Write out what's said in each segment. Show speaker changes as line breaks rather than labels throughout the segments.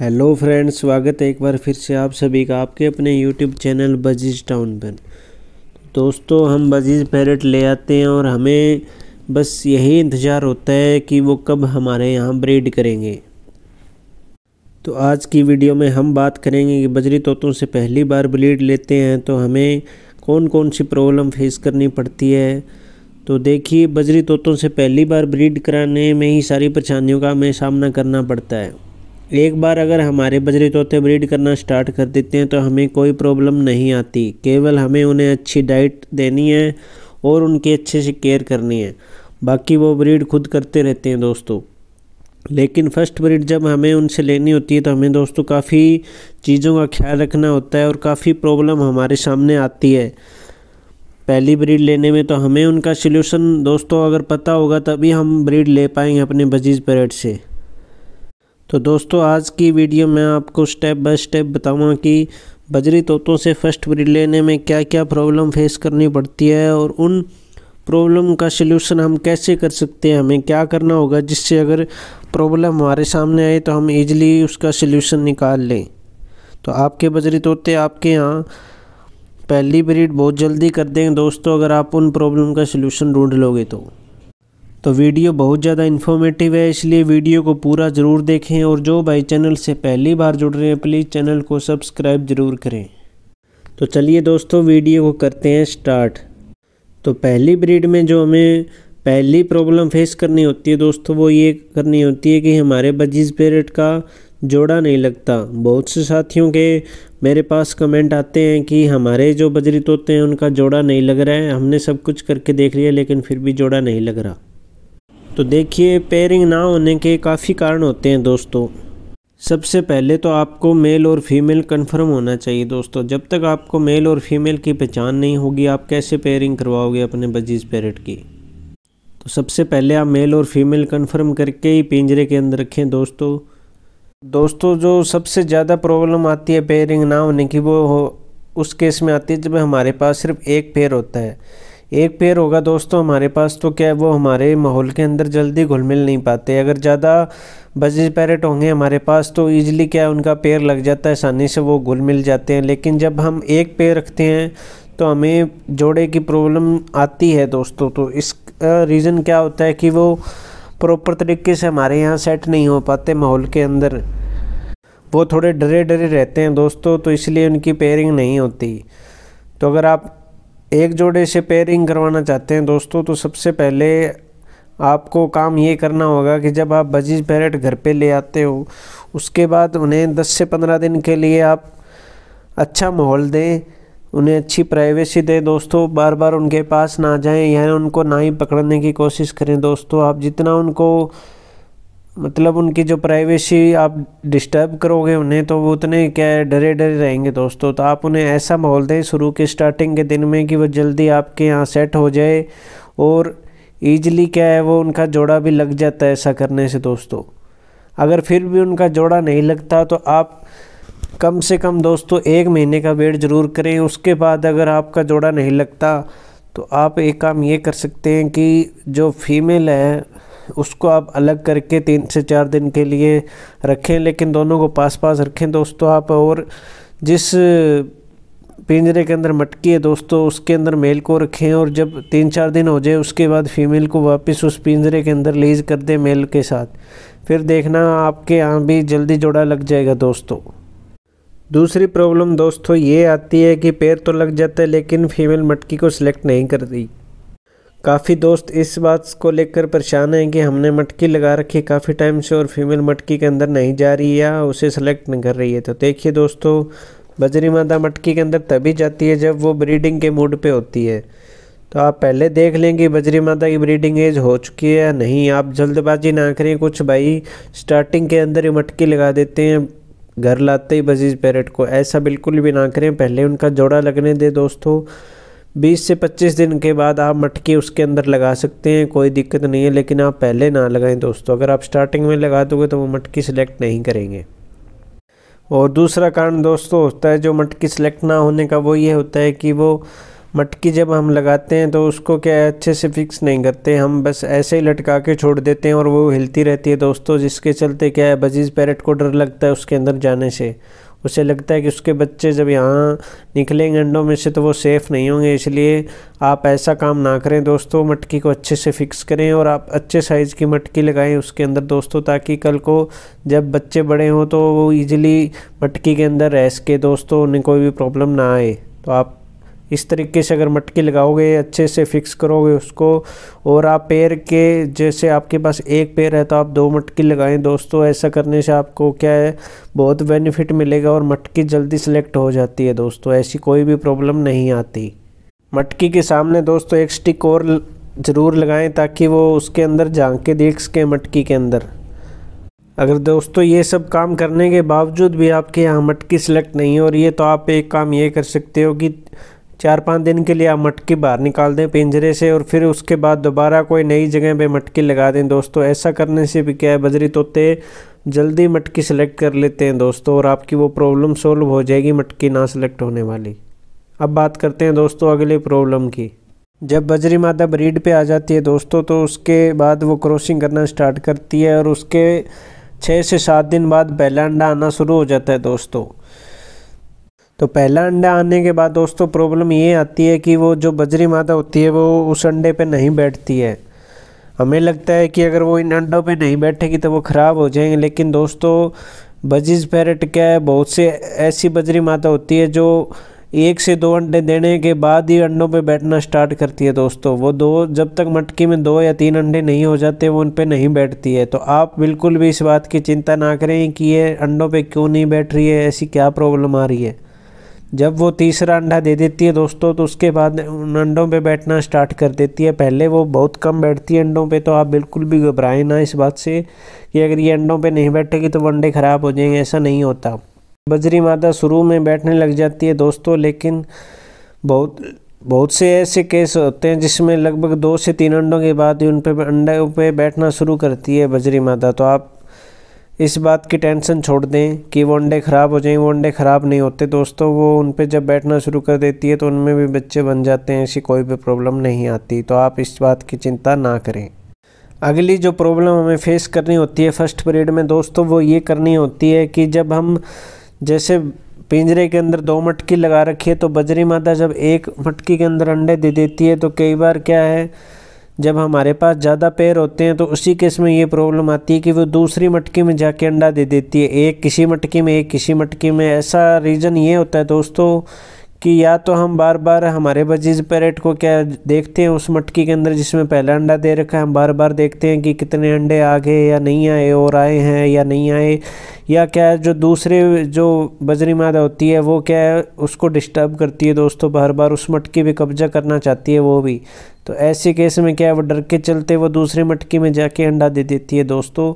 hello friends स्वागत है एक बार फिर से आप सभी का आपके अपने यूट्यूब चैनल बजीज टाउन पर दोस्तों हम बजीज पैरेट ले आते हैं और हमें बस यही इंतज़ार होता है कि वो कब हमारे यहाँ ब्रीड करेंगे तो आज की वीडियो में हम बात करेंगे कि बजरी तोतों से पहली बार ब्रीड लेते हैं तो हमें कौन कौन सी प्रॉब्लम फेस करनी पड़ती है तो देखिए बजरी तोतों से पहली बार ब्रीड कराने में ही सारी परेशानियों का हमें सामना करना पड़ता है एक बार अगर हमारे बजरी तोते ब्रीड करना स्टार्ट कर देते हैं तो हमें कोई प्रॉब्लम नहीं आती केवल हमें उन्हें अच्छी डाइट देनी है और उनकी अच्छे से केयर करनी है बाकी वो ब्रीड खुद करते रहते हैं दोस्तों लेकिन फर्स्ट ब्रीड जब हमें उनसे लेनी होती है तो हमें दोस्तों काफ़ी चीज़ों का ख्याल रखना होता है और काफ़ी प्रॉब्लम हमारे सामने आती है पहली ब्रीड लेने में तो हमें उनका सोल्यूशन दोस्तों अगर पता होगा तभी हम ब्रीड ले पाएंगे अपने बजीज पैरेट से तो दोस्तों आज की वीडियो में आपको स्टेप बाय स्टेप बताऊंगा कि बजरी तोतों से फर्स्ट ब्रीड लेने में क्या क्या प्रॉब्लम फेस करनी पड़ती है और उन प्रॉब्लम का सलूशन हम कैसे कर सकते हैं हमें क्या करना होगा जिससे अगर प्रॉब्लम हमारे सामने आए तो हम इजीली उसका सलूशन निकाल लें तो आपके बजरी तोते आपके यहाँ पहली ब्रीड बहुत जल्दी कर देंगे दोस्तों अगर आप उन प्रॉब्लम का सलूशन ढूंढ लोगे तो तो वीडियो बहुत ज़्यादा इन्फॉर्मेटिव है इसलिए वीडियो को पूरा ज़रूर देखें और जो भाई चैनल से पहली बार जुड़ रहे हैं प्लीज़ चैनल को सब्सक्राइब ज़रूर करें तो चलिए दोस्तों वीडियो को करते हैं स्टार्ट तो पहली ब्रीड में जो हमें पहली प्रॉब्लम फेस करनी होती है दोस्तों वो ये करनी होती है कि हमारे बजीज पेरेट का जोड़ा नहीं लगता बहुत से साथियों के मेरे पास कमेंट आते हैं कि हमारे जो बजरी तोते हैं उनका जोड़ा नहीं लग रहा है हमने सब कुछ करके देख लिया लेकिन फिर भी जोड़ा नहीं लग रहा तो देखिए पेयरिंग ना होने के काफ़ी कारण होते हैं दोस्तों सबसे पहले तो आपको मेल और फीमेल कंफर्म होना चाहिए दोस्तों जब तक आपको मेल और फीमेल की पहचान नहीं होगी आप कैसे पेयरिंग करवाओगे अपने बजीज पैरेट की तो सबसे पहले आप मेल और फीमेल कंफर्म करके ही पिंजरे के अंदर रखें दोस्तों दोस्तों जो सबसे ज़्यादा प्रॉब्लम आती है पेयरिंग ना होने की वो हो, उस केस में आती है जब हमारे पास सिर्फ एक पेयर होता है एक पेड़ होगा दोस्तों हमारे पास तो क्या है वो हमारे माहौल के अंदर जल्दी घुल मिल नहीं पाते अगर ज़्यादा बजे पैरेट होंगे हमारे पास तो ईजिली क्या है उनका पेड़ लग जाता है आसानी से वो घुल मिल जाते हैं लेकिन जब हम एक पेड़ रखते हैं तो हमें जोड़े की प्रॉब्लम आती है दोस्तों तो इस रीज़न क्या होता है कि वो प्रॉपर तरीके से हमारे यहाँ सेट नहीं हो पाते माहौल के अंदर वो थोड़े डरे डरे रहते हैं दोस्तों तो इसलिए उनकी पेयरिंग नहीं होती तो अगर आप एक जोड़े से पेयरिंग करवाना चाहते हैं दोस्तों तो सबसे पहले आपको काम ये करना होगा कि जब आप बजीज पैरेट घर पे ले आते हो उसके बाद उन्हें 10 से 15 दिन के लिए आप अच्छा माहौल दें उन्हें अच्छी प्राइवेसी दें दोस्तों बार बार उनके पास ना जाएं या उनको ना ही पकड़ने की कोशिश करें दोस्तों आप जितना उनको मतलब उनकी जो प्राइवेसी आप डिस्टर्ब करोगे उन्हें तो वो उतने क्या है डरे डरे रहेंगे दोस्तों तो आप उन्हें ऐसा माहौल दें शुरू के स्टार्टिंग के दिन में कि वो जल्दी आपके यहाँ सेट हो जाए और ईज़िली क्या है वो उनका जोड़ा भी लग जाता है ऐसा करने से दोस्तों अगर फिर भी उनका जोड़ा नहीं लगता तो आप कम से कम दोस्तों एक महीने का वेट ज़रूर करें उसके बाद अगर आपका जोड़ा नहीं लगता तो आप एक काम ये कर सकते हैं कि जो फीमेल है उसको आप अलग करके तीन से चार दिन के लिए रखें लेकिन दोनों को पास पास रखें दोस्तों आप और जिस पिंजरे के अंदर मटकी है दोस्तों उसके अंदर मेल को रखें और जब तीन चार दिन हो जाए उसके बाद फीमेल को वापस उस पिंजरे के अंदर लीज कर दें मेल के साथ फिर देखना आपके यहाँ भी जल्दी जोड़ा लग जाएगा दोस्तों दूसरी प्रॉब्लम दोस्तों ये आती है कि पैर तो लग जाता है लेकिन फीमेल मटकी को सिलेक्ट नहीं करती काफ़ी दोस्त इस बात को लेकर परेशान हैं कि हमने मटकी लगा रखी काफ़ी टाइम से और फीमेल मटकी के अंदर नहीं जा रही है उसे सेलेक्ट नहीं कर रही है तो देखिए दोस्तों बजरी मादा मटकी के अंदर तभी जाती है जब वो ब्रीडिंग के मूड पे होती है तो आप पहले देख लें कि बजरी मादा की ब्रीडिंग एज हो चुकी है या नहीं आप जल्दबाजी ना करें कुछ भाई स्टार्टिंग के अंदर ही मटकी लगा देते हैं घर लाते ही बजीज पैरेट को ऐसा बिल्कुल भी ना करें पहले उनका जोड़ा लगने दें दोस्तों 20 से 25 दिन के बाद आप मटके उसके अंदर लगा सकते हैं कोई दिक्कत नहीं है लेकिन आप पहले ना लगाएं दोस्तों अगर आप स्टार्टिंग में लगा दोगे तो वो मटकी सिलेक्ट नहीं करेंगे और दूसरा कारण दोस्तों होता है जो मटकी सिलेक्ट ना होने का वो ये होता है कि वो मटकी जब हम लगाते हैं तो उसको क्या है अच्छे से फिक्स नहीं करते हम बस ऐसे ही लटका के छोड़ देते हैं और वो हिलती रहती है दोस्तों जिसके चलते क्या है बजीज पैरेट को डर लगता है उसके अंदर जाने से उसे लगता है कि उसके बच्चे जब यहाँ निकलेंगे अंडों में से तो वो सेफ़ नहीं होंगे इसलिए आप ऐसा काम ना करें दोस्तों मटकी को अच्छे से फिक्स करें और आप अच्छे साइज़ की मटकी लगाएं उसके अंदर दोस्तों ताकि कल को जब बच्चे बड़े हों तो वो ईजिली मटकी के अंदर रह सके दोस्तों उन्हें कोई भी प्रॉब्लम ना आए तो आप इस तरीके से अगर मटकी लगाओगे अच्छे से फिक्स करोगे उसको और आप पैर के जैसे आपके पास एक पैर है तो आप दो मटकी लगाएं दोस्तों ऐसा करने से आपको क्या है बहुत बेनिफिट मिलेगा और मटकी जल्दी सेलेक्ट हो जाती है दोस्तों ऐसी कोई भी प्रॉब्लम नहीं आती मटकी के सामने दोस्तों एक स्टिक और ज़रूर लगाएँ ताकि वो उसके अंदर झांके देख सकें मटकी के अंदर अगर दोस्तों ये सब काम करने के बावजूद भी आपके यहाँ मटकी सिलेक्ट नहीं हो रही है तो आप एक काम ये कर सकते हो कि चार पाँच दिन के लिए आप मटकी बाहर निकाल दें पिंजरे से और फिर उसके बाद दोबारा कोई नई जगह पे मटकी लगा दें दोस्तों ऐसा करने से भी क्या है बजरी तोते जल्दी मटकी सेलेक्ट कर लेते हैं दोस्तों और आपकी वो प्रॉब्लम सोल्व हो जाएगी मटकी ना सेलेक्ट होने वाली अब बात करते हैं दोस्तों अगले प्रॉब्लम की जब बजरी मादा ब्रीड पर आ जाती है दोस्तों तो उसके बाद वो क्रॉसिंग करना स्टार्ट करती है और उसके छः से सात दिन बाद बैलांडा आना शुरू हो जाता है दोस्तों तो पहला अंडा आने के बाद दोस्तों प्रॉब्लम ये आती है कि वो जो बजरी माता होती है वो उस अंडे पे नहीं बैठती है हमें लगता है कि अगर वो इन अंडों पे नहीं बैठेगी तो वो ख़राब हो जाएंगे लेकिन दोस्तों बजिज पैरेट क्या है बहुत से ऐसी बजरी माता होती है जो एक से दो अंडे देने के बाद ही अंडों पे बैठना स्टार्ट करती है दोस्तों वो दो जब तक मटकी में दो या तीन अंडे नहीं हो जाते वो उन पर नहीं बैठती है तो आप बिल्कुल भी इस बात की चिंता ना करें कि ये अंडों पे क्यों नहीं बैठ रही है ऐसी क्या प्रॉब्लम आ रही है जब वो तीसरा अंडा दे देती है दोस्तों तो उसके बाद उन अंडों पे बैठना स्टार्ट कर देती है पहले वो बहुत कम बैठती है अंडों पे तो आप बिल्कुल भी घबराएं ना इस बात से कि अगर ये अंडों पे नहीं बैठेगी तो वो अंडे ख़राब हो जाएंगे ऐसा नहीं होता बजरी मादा शुरू में बैठने लग जाती है दोस्तों लेकिन बहुत बहुत से ऐसे केस होते हैं जिसमें लगभग दो से तीन अंडों के बाद ही उन पर अंडे पर बैठना शुरू करती है बजरी मादा तो आप इस बात की टेंशन छोड़ दें कि वो अंडे ख़राब हो जाएं अंडे ख़राब नहीं होते दोस्तों वो उन पर जब बैठना शुरू कर देती है तो उनमें भी बच्चे बन जाते हैं ऐसी कोई भी प्रॉब्लम नहीं आती तो आप इस बात की चिंता ना करें अगली जो प्रॉब्लम हमें फेस करनी होती है फर्स्ट पीरियड में दोस्तों वो ये करनी होती है कि जब हम जैसे पिंजरे के अंदर दो मटकी लगा रखी है तो बजरी मादा जब एक मटकी के अंदर अंडे दे देती है तो कई बार क्या है जब हमारे पास ज़्यादा पैर होते हैं तो उसी केस में ये प्रॉब्लम आती है कि वो दूसरी मटकी में जाके अंडा दे देती है एक किसी मटकी में एक किसी मटकी में ऐसा रीज़न ये होता है दोस्तों कि या तो हम बार बार हमारे बजीज पैरेट को क्या देखते हैं उस मटकी के अंदर जिसमें पहला अंडा दे रखा है हम बार बार देखते हैं कि कितने अंडे आ गए या नहीं आए और आए हैं या नहीं आए या क्या जो दूसरे जो बजरी मादा होती है वो क्या है उसको डिस्टर्ब करती है दोस्तों बार बार उस मटकी पर कब्जा करना चाहती है वो भी तो ऐसे केस में क्या है वो डर के चलते वो दूसरे मटकी में जाके अंडा दे देती है दोस्तों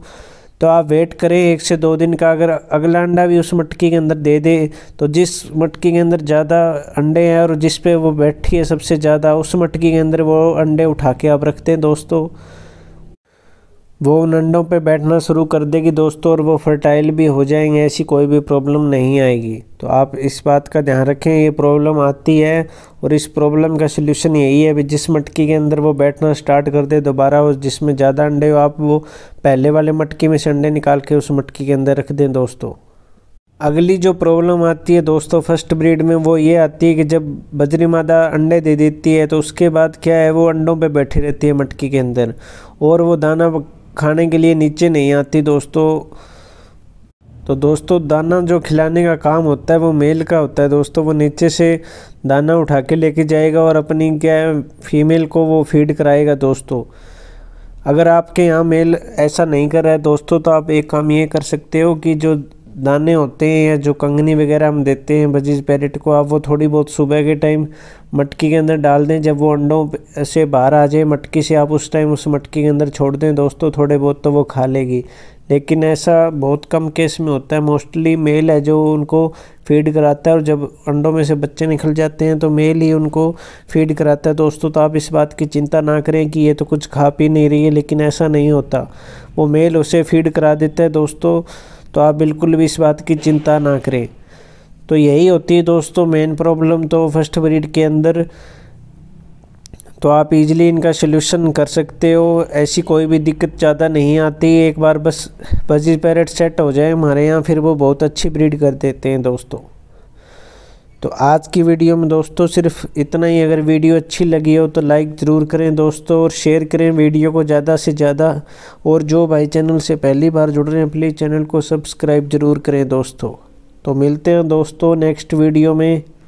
तो आप वेट करें एक से दो दिन का अगर अगला अंडा भी उस मटकी के अंदर दे दे तो जिस मटकी के अंदर ज़्यादा अंडे हैं और जिस पे वो बैठी है सबसे ज़्यादा उस मटकी के अंदर वो अंडे उठा के आप रखते हैं दोस्तों वो उन अंडों पर बैठना शुरू कर देगी दोस्तों और वो फर्टाइल भी हो जाएंगे ऐसी कोई भी प्रॉब्लम नहीं आएगी तो आप इस बात का ध्यान रखें ये प्रॉब्लम आती है और इस प्रॉब्लम का सलूशन यही है भी जिस मटकी के अंदर वो बैठना स्टार्ट कर दे दोबारा उस जिसमें ज़्यादा अंडे हो आप वो पहले वाले मटकी में से अंडे निकाल के उस मटकी के अंदर रख दें दोस्तों अगली जो प्रॉब्लम आती है दोस्तों फर्स्ट ब्रीड में वो ये आती है कि जब बजरी मादा अंडे दे देती है तो उसके बाद क्या है वो अंडों पे बैठी रहती है मटकी के अंदर और वो दाना खाने के लिए नीचे नहीं आती दोस्तों तो दोस्तों दाना जो खिलाने का काम होता है वो मेल का होता है दोस्तों वो नीचे से दाना उठा के लेके जाएगा और अपनी क्या फीमेल को वो फीड कराएगा दोस्तों अगर आपके यहाँ मेल ऐसा नहीं कर रहा है दोस्तों तो आप एक काम ये कर सकते हो कि जो दाने होते हैं या जो कंगनी वगैरह हम देते हैं बजीज पैरेट को आप वो थोड़ी बहुत सुबह के टाइम मटकी के अंदर डाल दें जब वो अंडों से बाहर आ जाए मटकी से आप उस टाइम उस मटकी के अंदर छोड़ दें दोस्तों थोड़े बहुत तो वो खा लेगी लेकिन ऐसा बहुत कम केस में होता है मोस्टली मेल है जो उनको फीड कराता है और जब अंडों में से बच्चे निकल जाते हैं तो मेल ही उनको फीड कराता है दोस्तों तो आप इस बात की चिंता ना करें कि ये तो कुछ खा पी नहीं रही है लेकिन ऐसा नहीं होता वो मेल उसे फीड करा देता है दोस्तों तो आप बिल्कुल भी इस बात की चिंता ना करें तो यही होती है दोस्तों मेन प्रॉब्लम तो फर्स्ट ब्रीड के अंदर तो आप इजीली इनका सोल्यूशन कर सकते हो ऐसी कोई भी दिक्कत ज़्यादा नहीं आती एक बार बस बजी पैरेट सेट हो जाए हमारे यहाँ फिर वो बहुत अच्छी ब्रीड कर देते हैं दोस्तों तो आज की वीडियो में दोस्तों सिर्फ इतना ही अगर वीडियो अच्छी लगी हो तो लाइक ज़रूर करें दोस्तों और शेयर करें वीडियो को ज़्यादा से ज़्यादा और जो भाई चैनल से पहली बार जुड़ रहे हैं प्लीज़ चैनल को सब्सक्राइब ज़रूर करें दोस्तों तो मिलते हैं दोस्तों नेक्स्ट वीडियो में